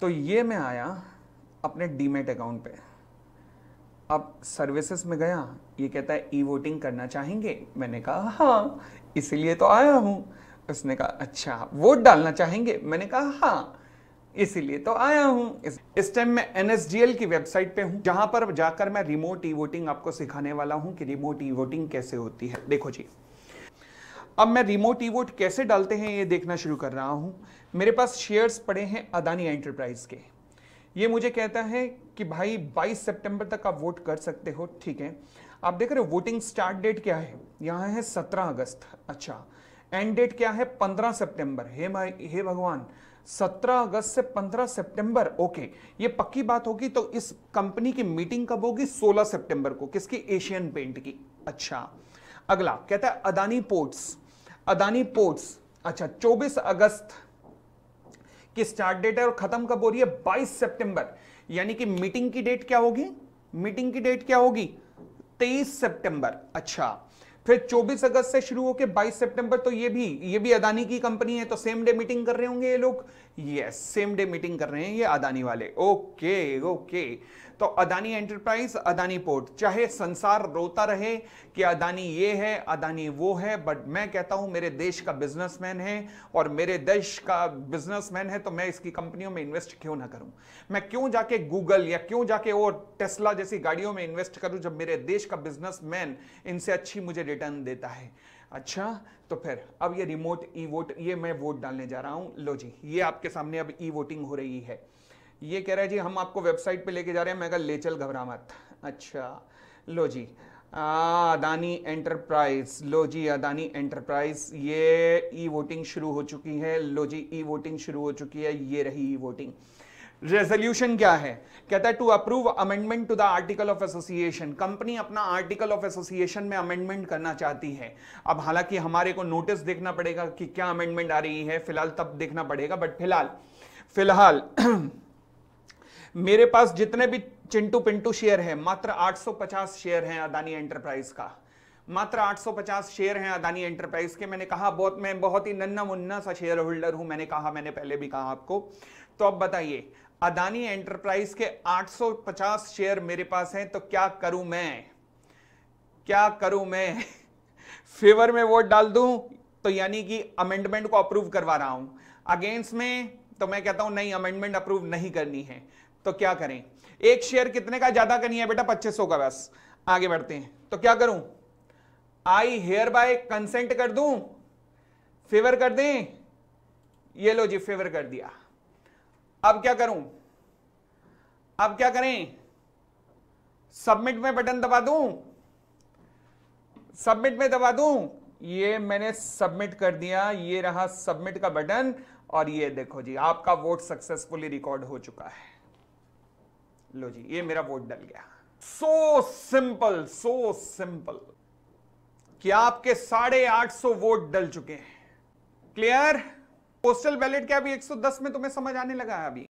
तो ये मैं आया अपने डीमेट अकाउंट पे अब सर्विसेज में गया ये कहता है ई वोटिंग करना चाहेंगे मैंने कहा हाँ इसीलिए तो आया हूँ उसने कहा अच्छा वोट डालना चाहेंगे मैंने कहा हाँ इसीलिए तो आया हूँ इस, टाइम मैं एनएसडीएल की वेबसाइट पे हूँ जहां पर जाकर मैं रिमोट ई वोटिंग आपको सिखाने वाला हूँ कि रिमोट ई वोटिंग कैसे होती है देखो जी अब मैं रिमोट ईवोट कैसे डालते हैं ये देखना शुरू कर रहा हूँ मेरे पास शेयर्स पड़े हैं अदानी एंटरप्राइज के ये मुझे कहता है कि भाई 22 सितंबर तक आप वोट कर सकते हो ठीक है आप देख रहे हो वोटिंग स्टार्ट डेट क्या है यहाँ है 17 अगस्त अच्छा एंड डेट क्या है 15 सितंबर हे भाई हे भगवान 17 अगस्त से 15 सितंबर ओके ये पक्की बात होगी तो इस कंपनी की मीटिंग कब होगी 16 सितंबर को किसकी एशियन पेंट की अच्छा अगला कहता है अदानी पोर्ट्स अदानी पोर्ट्स अच्छा 24 अगस्त की स्टार्ट डेट है और खत्म कब हो रही है 22 सितंबर यानी कि मीटिंग की डेट क्या होगी मीटिंग की डेट क्या होगी 23 सितंबर अच्छा फिर 24 अगस्त से शुरू होकर 22 सितंबर तो ये भी ये भी अदानी की कंपनी है तो सेम डे मीटिंग कर रहे होंगे ये लोग यस सेम डे मीटिंग कर रहे हैं ये अदानी वाले ओके ओके तो अदानी एंटरप्राइज अदानी पोर्ट चाहे संसार रोता रहे कि अदानी ये है अदानी वो है बट मैं कहता हूं मेरे देश का बिजनेसमैन है और मेरे देश का बिजनेसमैन है तो मैं इसकी कंपनियों में इन्वेस्ट क्यों ना करूं मैं क्यों जाके गूगल या क्यों जाके वो टेस्ला जैसी गाड़ियों में इन्वेस्ट करूं जब मेरे देश का बिजनेसमैन इनसे अच्छी मुझे रिटर्न देता है अच्छा तो फिर अब ये रिमोट ई वोट ये मैं वोट डालने जा रहा हूँ लो जी ये आपके सामने अब ई वोटिंग हो रही है ये कह रहा है जी हम आपको वेबसाइट पे लेके जा रहे हैं मैं कल ले चल घबरा मत अच्छा लो जी अदानी एंटरप्राइज लो जी अदानी एंटरप्राइज ये ई वोटिंग शुरू हो चुकी है लो जी ई वोटिंग शुरू हो चुकी है ये रही ई वोटिंग रेजोल्यूशन क्या है कहता है to approve amendment to the article of association company अपना आर्टिकल ऑफ एसोसिएशन में अमेंडमेंट करना चाहती है अब हालांकि हमारे को नोटिस देखना पड़ेगा कि क्या अमेंडमेंट आ रही है फिलहाल तब देखना पड़ेगा बट फिलहाल फिलहाल मेरे पास जितने भी चिंटू पिंटू शेयर है मात्र 850 शेयर हैं अदानी एंटरप्राइज का मात्र 850 शेयर हैं अदानी एंटरप्राइज के मैंने कहा बहुत मैं बहुत ही नन्ना मुन्ना सा शेयर होल्डर हूं मैंने कहा मैंने पहले भी कहा आपको तो अब बताइए अदानी एंटरप्राइज के 850 शेयर मेरे पास हैं तो क्या करूं मैं क्या करूं मैं फेवर में वोट डाल दूं तो यानी कि अमेंडमेंट को अप्रूव करवा रहा हूं अगेंस्ट में तो मैं कहता हूं नहीं अमेंडमेंट अप्रूव नहीं करनी है तो क्या करें एक शेयर कितने का ज्यादा करनी है बेटा 2500 का बस आगे बढ़ते हैं तो क्या करूं आई हेयर बाय कंसेंट कर दू फेवर कर दें ये लो जी फेवर कर दिया अब क्या करूं अब क्या करें सबमिट में बटन दबा दूं सबमिट में दबा दूं ये मैंने सबमिट कर दिया ये रहा सबमिट का बटन और ये देखो जी आपका वोट सक्सेसफुली रिकॉर्ड हो चुका है लो जी ये मेरा वोट डल गया सो सिंपल सो सिंपल कि आपके साढ़े आठ सौ वोट डल चुके हैं क्लियर पोस्टल बैलेट क्या अभी 110 में तुम्हें समझ आने लगा है अभी